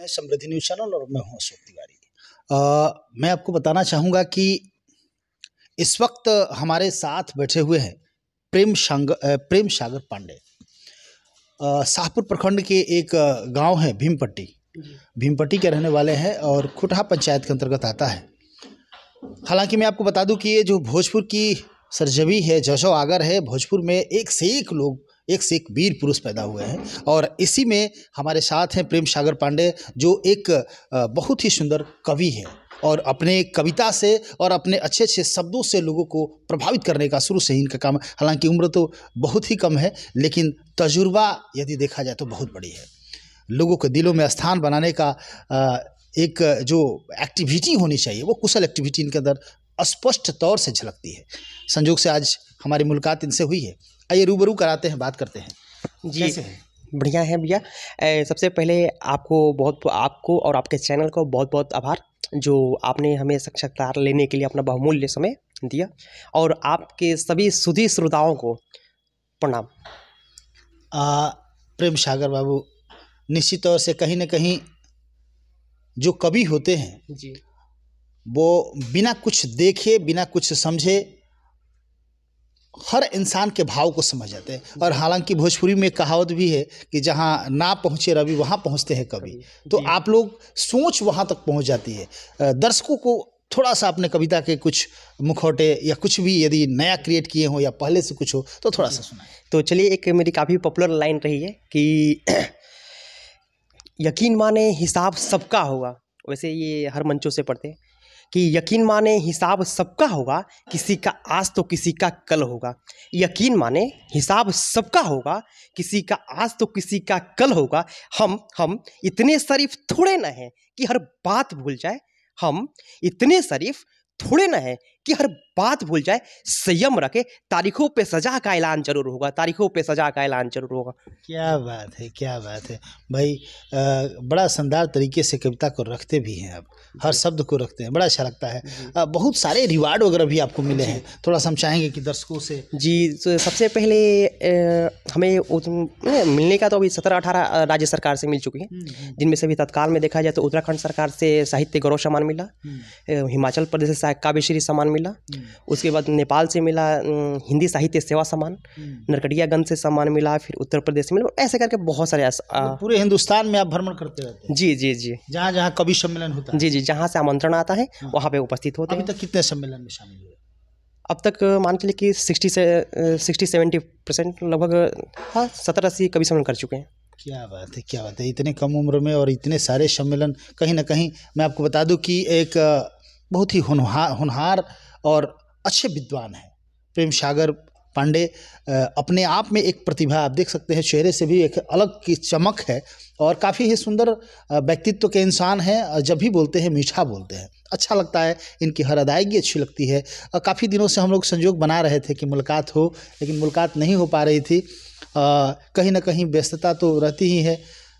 मैं समृद्धि news channel और मैं हूँ अशोक तिवारी मैं आपको बताना चाहूँगा कि इस वक्त हमारे साथ बैठे हुए हैं प्रेम शांग प्रेम सागर पांडे शाहपुर प्रखंड के एक गांव है भीमपट्टी भीमपट्टी के रहने वाले हैं और खुटहा पंचायत के अंतर्गत आता है हालांकि मैं आपको बता दूं कि ये जो भोजपुर की सरजमी है जशो आगर है भोजपुर में एक से एक लोग एक से एक वीर पुरुष पैदा हुए हैं और इसी में हमारे साथ हैं प्रेम सागर पांडे जो एक बहुत ही सुंदर कवि हैं और अपने कविता से और अपने अच्छे अच्छे शब्दों से लोगों को प्रभावित करने का शुरू से ही इनका काम हालांकि उम्र तो बहुत ही कम है लेकिन तजुर्बा यदि देखा जाए तो बहुत बड़ी है लोगों के दिलों में स्थान बनाने का एक जो एक्टिविटी होनी चाहिए वो कुशल एक्टिविटी इनके अंदर स्पष्ट तौर से झलकती है संजोग से आज हमारी मुलाकात इनसे हुई है आइए रूबरू कराते हैं बात करते हैं जी कैसे हैं बढ़िया है भैया सबसे पहले आपको बहुत आपको और आपके चैनल को बहुत बहुत आभार जो आपने हमें साक्षात्कार लेने के लिए अपना बहुमूल्य समय दिया और आपके सभी सुधी श्रोताओं को प्रणाम प्रेम सागर बाबू निश्चित तौर से कहीं ना कहीं जो कवि होते हैं जी वो बिना कुछ देखे बिना कुछ समझे हर इंसान के भाव को समझ जाते हैं और हालांकि भोजपुरी में कहावत भी है कि जहाँ ना पहुँचे रवि वहाँ पहुँचते हैं कभी तो आप लोग सोच वहाँ तक पहुँच जाती है दर्शकों को थोड़ा सा आपने कविता के कुछ मुखौटे या कुछ भी यदि नया क्रिएट किए हों या पहले से कुछ हो तो थोड़ा सा सुना तो चलिए एक मेरी काफ़ी पॉपुलर लाइन रही है कि यकीन माने हिसाब सबका होगा वैसे ये हर मंचों से पढ़ते हैं कि यकीन माने हिसाब सबका होगा किसी का आज तो किसी का कल होगा यकीन माने हिसाब सबका होगा किसी का आज तो किसी का कल होगा हम हम इतने शरीफ थोड़े न हैं कि हर बात भूल जाए हम इतने शरीफ थोड़े ना है कि हर बात भूल जाए संयम रखे तारीखों पे सजा का ऐलान जरूर होगा तारीखों पे सजा का ऐलान जरूर होगा क्या बात है क्या बात है भाई आ, बड़ा शानदार तरीके से कविता को रखते भी हैं आप हर शब्द को रखते हैं बड़ा अच्छा लगता है आ, बहुत सारे रिवार्ड वगैरह भी आपको मिले हैं थोड़ा सा हम चाहेंगे कि दर्शकों से जी तो सबसे पहले हमें मिलने का तो अभी सत्रह अठारह राज्य सरकार से मिल चुकी है हम्म, हम्म। जिनमें से अभी तत्काल में देखा जाए तो उत्तराखंड सरकार से साहित्य गौरव सम्मान मिला हम्म। हिमाचल प्रदेश से काव्यश्री सम्मान मिला उसके बाद नेपाल से मिला हिंदी साहित्य सेवा सम्मान नरकटियागंज से सम्मान मिला फिर उत्तर प्रदेश से मिला मतलब ऐसे करके बहुत सारे मतलब पूरे हिंदुस्तान में आप भ्रमण करते रहते हैं जी जी जी जहाँ जहाँ कवि सम्मेलन होता है जी जी जहाँ से आमंत्रण आता है हाँ। वहाँ पे उपस्थित होते हैं कितने सम्मेलन में शामिल हुए अब तक मान के लिए कि सिक्सटी से सिक्सटी सेवेंटी परसेंट लगभग हाँ सत्तर अस्सी कवि सम्मेलन कर चुके हैं क्या बात है क्या बात है इतने कम उम्र में और इतने सारे सम्मेलन कहीं ना कहीं मैं आपको बता दूं कि एक बहुत ही होनहार होनहार और अच्छे विद्वान हैं प्रेम सागर पांडे अपने आप में एक प्रतिभा आप देख सकते हैं चेहरे से भी एक अलग की चमक है और काफ़ी ही सुंदर व्यक्तित्व के इंसान हैं जब भी बोलते हैं मीठा बोलते हैं अच्छा लगता है इनकी हर अदायगी अच्छी लगती है काफ़ी दिनों से हम लोग संयोग बना रहे थे कि मुलाकात हो लेकिन मुलाकात नहीं हो पा रही थी कहीं ना कहीं व्यस्तता तो रहती ही है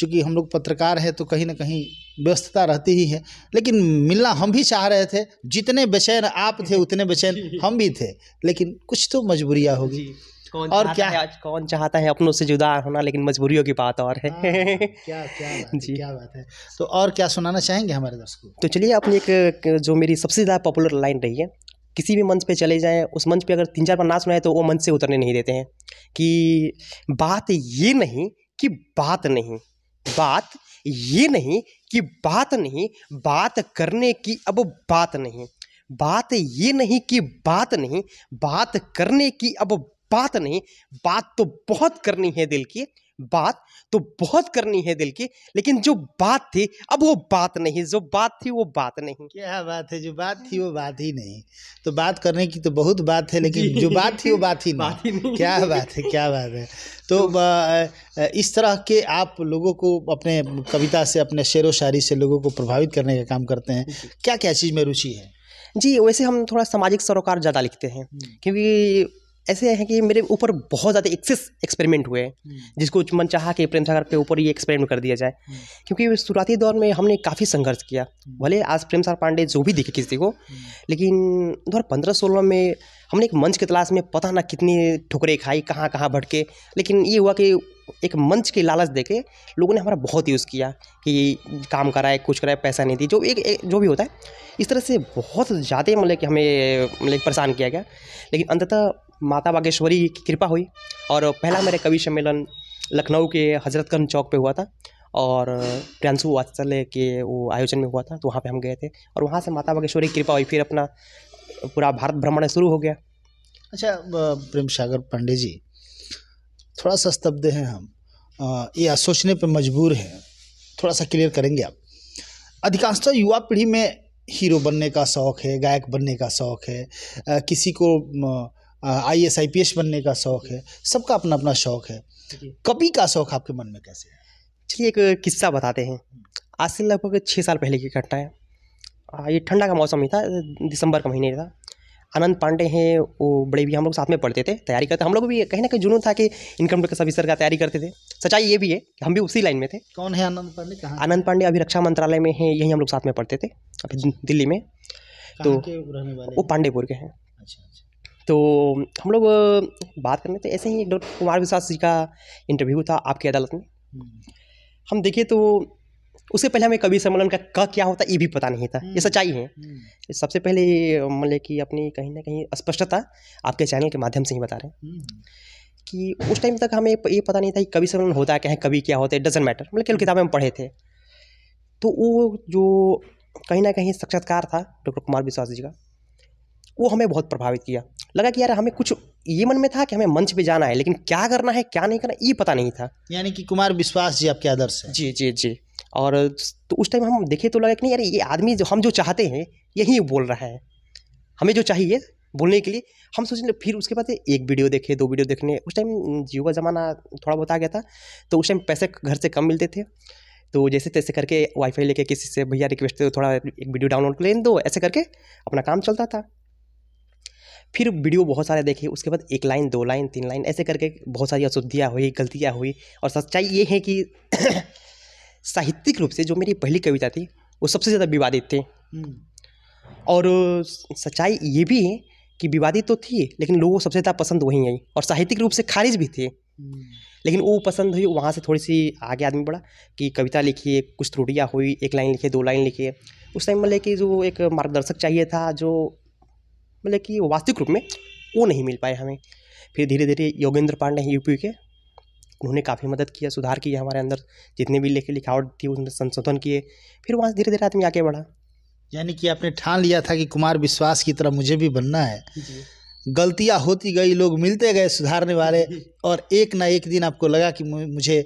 चूँकि हम लोग पत्रकार हैं तो कहीं ना कहीं व्यस्तता रहती ही है लेकिन मिलना हम भी चाह रहे थे जितने बेचैन आप थे उतने बेचैन हम भी थे लेकिन कुछ तो मजबूरियाँ होगी कौन और क्या है आज कौन चाहता है अपनों से जुदा होना लेकिन मजबूरियों की बात और है हाँ, क्या क्या बात जी क्या बात है तो और क्या सुनाना चाहेंगे हमारे दर्शकों तो चलिए अपनी एक जो मेरी सबसे ज़्यादा पॉपुलर लाइन रही है किसी भी मंच पे चले जाएं उस मंच पे अगर तीन चार बार ना सुनाए तो वो मंच से उतरने नहीं देते हैं कि बात ये नहीं कि बात नहीं बात ये नहीं कि बात नहीं बात करने की अब बात नहीं बात ये नहीं कि बात नहीं बात करने की अब बात नहीं बात तो बहुत करनी है दिल की बात तो बहुत करनी है दिल की लेकिन जो बात थी अब वो बात नहीं जो बात थी वो बात नहीं क्या बात है जो बात थी वो बात ही नहीं तो बात करने की तो बहुत बात है लेकिन जो बात थी वो बात ही नहीं, बात ही नहीं। क्या बात है क्या बात है तो, तो इस तरह के आप लोगों को अपने कविता से अपने शेर व शायरी से लोगों को प्रभावित करने का काम करते हैं क्या क्या चीज़ में रुचि है जी वैसे हम थोड़ा सामाजिक सरोकार ज़्यादा लिखते हैं हम्म। क्योंकि ऐसे हैं कि मेरे ऊपर बहुत ज़्यादा एक्सेस एक्सपेरिमेंट हुए हैं हम्म। जिसको मन चाह कि प्रेम सागर के ऊपर ये एक्सपेरिमेंट कर दिया जाए हम्म। क्योंकि शुरुआती दौर में हमने काफ़ी संघर्ष किया हम्म। भले आज प्रेम सागर पांडे जो भी दिखे किसी को लेकिन दो हज़ार पंद्रह सोलह में हमने एक मंच की तलाश में पता ना कितनी ठोकरें खाई कहाँ कहाँ भटके लेकिन ये हुआ कि एक मंच की लालच देके लोगों ने हमारा बहुत यूज़ किया कि काम कराए कुछ कराए पैसा नहीं दी जो एक, एक जो भी होता है इस तरह से बहुत ज़्यादा मतलब कि हमें मतलब परेशान किया गया लेकिन अंततः माता बागेश्वरी की कृपा हुई और पहला मेरे कवि सम्मेलन लखनऊ के हजरतगंज चौक पे हुआ था और प्रियांशु वात्सल्य के वो आयोजन में हुआ था तो वहाँ पे हम गए थे और वहाँ से माता बागेश्वरी की कृपा हुई फिर अपना पूरा भारत भ्रमण शुरू हो गया अच्छा प्रेम सागर पांडे जी थोड़ा सा स्तब्ध हैं हम या सोचने पर मजबूर हैं थोड़ा सा क्लियर करेंगे आप अधिकांशतः युवा पीढ़ी में हीरो बनने का शौक़ है गायक बनने का शौक़ है किसी को I S I P S बनने का शौक़ है सबका अपना अपना शौक़ है कभी का शौक़ आपके मन में कैसे है चलिए एक किस्सा बताते हैं आज से लगभग छः साल पहले की घटना है ये ठंडा का मौसम ही था दिसंबर का महीने था आनंद पांडे हैं वो बड़े भी हम लोग साथ में पढ़ते थे तैयारी करते हम लोग भी कहीं ना कहीं जुनून था कि इनकम टैक्स ऑफिसर का तैयारी करते थे सच्चाई ये भी है कि हम भी उसी लाइन में थे कौन है आनंद पांडे कहाँ आनंद पांडे अभी रक्षा मंत्रालय में हैं यही हम लोग साथ में पढ़ते थे अभी दिल्ली में तो वो पांडेपुर के हैं अच्छा अच्छा तो हम लोग बात करने तो ऐसे ही एक डॉक्टर कुमार विश्वास जी का इंटरव्यू था आपकी अदालत में हम्म। हम देखें तो उससे पहले हमें कवि सम्मेलन का, क क्या होता ये भी पता नहीं था ये हम्म। सच्चाई है हम्म। सबसे पहले मतलब कि अपनी कहीं ना कहीं स्पष्टता आपके चैनल के माध्यम से ही बता रहे हैं कि उस टाइम तक हमें ये पता नहीं था कि कवि सम्मेलन होता क्या है कवि क्या होता है डजेंट मैटर मतलब केवल किताबें हम पढ़े थे तो वो जो कहीं ना कहीं साक्षात्कार था डॉक्टर कुमार विश्वास जी का वो हमें बहुत प्रभावित किया लगा कि यार हमें कुछ ये मन में था कि हमें मंच पे जाना है लेकिन क्या करना है क्या नहीं करना ये पता नहीं था यानी कि कुमार विश्वास जी आपके आदर्श जी जी जी और तो उस टाइम हम देखे तो लगा कि नहीं यार ये आदमी जो हम जो चाहते हैं यही बोल रहा है हमें जो चाहिए बोलने के लिए हम सोचने फिर उसके बाद एक वीडियो देखे दो वीडियो देखने उस टाइम जियो का ज़माना थोड़ा बहुत आ गया था तो उस टाइम पैसे घर से कम मिलते थे तो जैसे तैसे करके वाईफाई लेके किसी से भैया रिक्वेस्ट तो थोड़ा एक वीडियो डाउनलोड कर ले दो ऐसे करके अपना काम चलता था फिर वीडियो बहुत सारे देखे उसके बाद एक लाइन दो लाइन तीन लाइन ऐसे करके बहुत सारी अशुद्धियाँ हुई गलतियाँ हुई और सच्चाई ये है कि साहित्यिक रूप से जो मेरी पहली कविता थी वो सबसे ज़्यादा विवादित थी हम्म। और सच्चाई ये भी है कि विवादित तो थी लेकिन लोगों को सबसे ज़्यादा पसंद वही आई और साहित्यिक रूप से खारिज भी थी हम्म। लेकिन वो पसंद हुई वहाँ से थोड़ी सी आगे आदमी बढ़ा कि कविता लिखिए कुछ त्रुटियाँ हुई एक लाइन लिखिए दो लाइन लिखिए उस टाइम मतलब कि जो एक मार्गदर्शक चाहिए था जो मतलब कि वास्तविक रूप में वो नहीं मिल पाए हमें फिर धीरे धीरे योगेंद्र पांडे हैं यूपी के उन्होंने काफ़ी मदद किया सुधार किया हमारे अंदर जितने भी लेखे लिखावट थी उन्होंने संशोधन किए फिर वहाँ धीरे धीरे आदमी आगे बढ़ा यानी कि आपने ठान लिया था कि कुमार विश्वास की तरह मुझे भी बनना है गलतियाँ होती गई लोग मिलते गए सुधारने वाले और एक ना एक दिन आपको लगा कि मुझे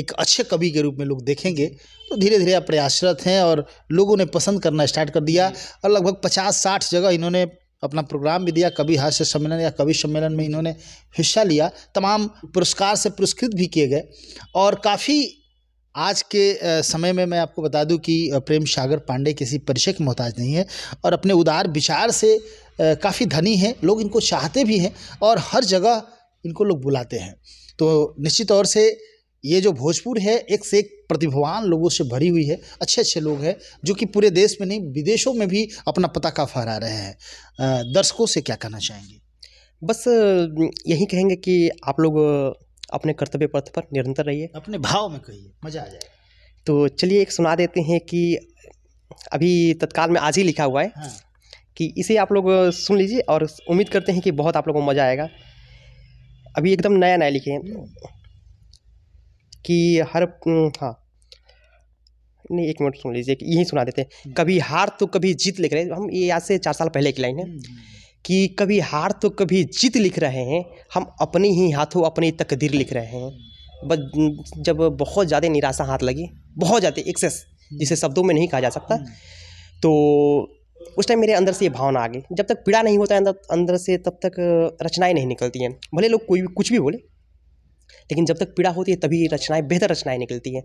एक अच्छे कवि के रूप में लोग देखेंगे तो धीरे धीरे आप प्रयासरत हैं और लोगों ने पसंद करना स्टार्ट कर दिया और लगभग पचास साठ जगह इन्होंने अपना प्रोग्राम भी दिया कवि हास्य सम्मेलन या कवि सम्मेलन में इन्होंने हिस्सा लिया तमाम पुरस्कार से पुरस्कृत भी किए गए और काफ़ी आज के समय में मैं आपको बता दूं कि प्रेम सागर पांडे किसी परिचय के मोहताज नहीं है और अपने उदार विचार से काफ़ी धनी हैं लोग इनको चाहते भी हैं और हर जगह इनको लोग बुलाते हैं तो निश्चित तौर से ये जो भोजपुर है एक से एक प्रतिभावान लोगों से भरी हुई है अच्छे अच्छे लोग हैं जो कि पूरे देश में नहीं विदेशों में भी अपना पताका फहरा रहे हैं दर्शकों से क्या कहना चाहेंगे बस यही कहेंगे कि आप लोग अपने कर्तव्य पथ पर निरंतर रहिए अपने भाव में कहिए मज़ा आ जाए तो चलिए एक सुना देते हैं कि अभी तत्काल में आज ही लिखा हुआ है हाँ। कि इसे आप लोग सुन लीजिए और उम्मीद करते हैं कि बहुत आप लोगों को मज़ा आएगा अभी एकदम नया नया लिखे हैं कि हर हम्म, हाँ नहीं एक मिनट सुन लीजिए कि यही सुना देते हैं हम्म। कभी हार तो कभी जीत लिख रहे हैं हम ये आज से चार साल पहले की लाइन है हम्म, कि कभी हार तो कभी जीत लिख रहे हैं हम अपने ही हाथों अपनी तकदीर लिख रहे हैं बस जब बहुत ज़्यादा निराशा हाथ लगी बहुत ज़्यादा एक्सेस जिसे शब्दों में नहीं कहा जा सकता तो उस टाइम मेरे अंदर से ये भावना आ गई जब तक पीड़ा नहीं होता है अंदर अंदर से तब तक रचनाएं नहीं निकलती हैं भले लोग कोई भी कुछ भी बोले लेकिन जब तक पीड़ा होती है तभी रचनाएँ बेहतर रचनाएँ निकलती हैं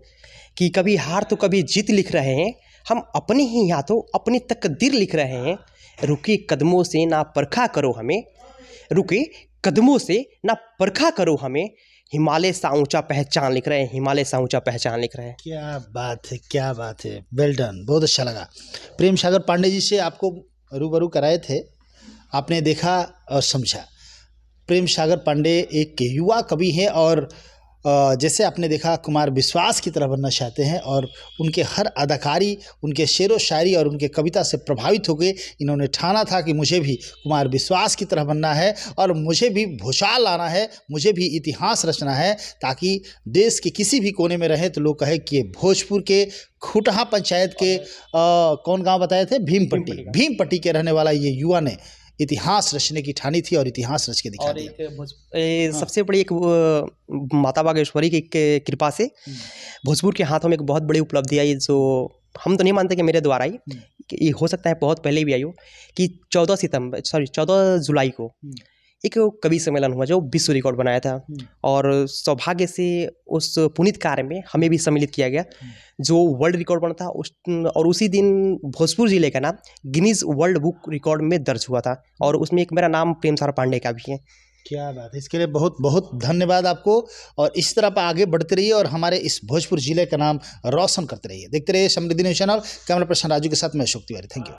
कि कभी हार तो कभी जीत लिख रहे हैं हम अपने ही हाथों अपनी तकदीर लिख रहे हैं रुके कदमों से ना परखा करो हमें रुके कदमों से ना परखा करो हमें हिमालय सा ऊंचा पहचान लिख रहे हैं हिमालय सा ऊंचा पहचान लिख रहे हैं क्या बात है क्या बात है वेल डन बहुत अच्छा लगा प्रेम सागर पांडे जी से आपको रूबरू कराए थे आपने देखा और समझा प्रेम सागर पांडे एक युवा कवि हैं और जैसे आपने देखा कुमार विश्वास की तरह बनना चाहते हैं और उनके हर अदाकारी उनके शेर व शायरी और उनके कविता से प्रभावित हो गए इन्होंने ठाना था कि मुझे भी कुमार विश्वास की तरह बनना है और मुझे भी भूषाल लाना है मुझे भी इतिहास रचना है ताकि देश के किसी भी कोने में रहें तो लोग कहें कि ये भोजपुर के खुटहा पंचायत के आ, कौन गाँव बताए थे भीमपट्टी भीमपट्टी के रहने वाला ये युवा ने इतिहास रचने की ठानी थी और इतिहास रच के दिखा और दिया। एक हाँ। सबसे बड़ी एक माता बागेश्वरी की कृपा से हम्म। भोजपुर के हाथों में एक बहुत बड़ी उपलब्धि आई जो हम तो नहीं मानते कि मेरे द्वारा ही हम्म। ये हो सकता है बहुत पहले भी आई हो कि चौदह सितंबर सॉरी चौदह जुलाई को हम्म। एक कवि सम्मेलन हुआ जो विश्व रिकॉर्ड बनाया था हम्म। और सौभाग्य से उस पुनित कार्य में हमें भी सम्मिलित किया गया हम्म। जो वर्ल्ड रिकॉर्ड बना था उस और उसी दिन भोजपुर ज़िले का नाम गिनीज वर्ल्ड बुक रिकॉर्ड में दर्ज हुआ था और उसमें एक मेरा नाम प्रेम सार पांडे का भी है क्या बात है इसके लिए बहुत बहुत धन्यवाद आपको और इस तरह आप आगे बढ़ते रहिए और हमारे इस भोजपुर जिले का नाम रोशन करते रहिए देखते रहिए Samriddhi news channel camera person Raju के साथ मैं अशोक तिवारी थैंक यू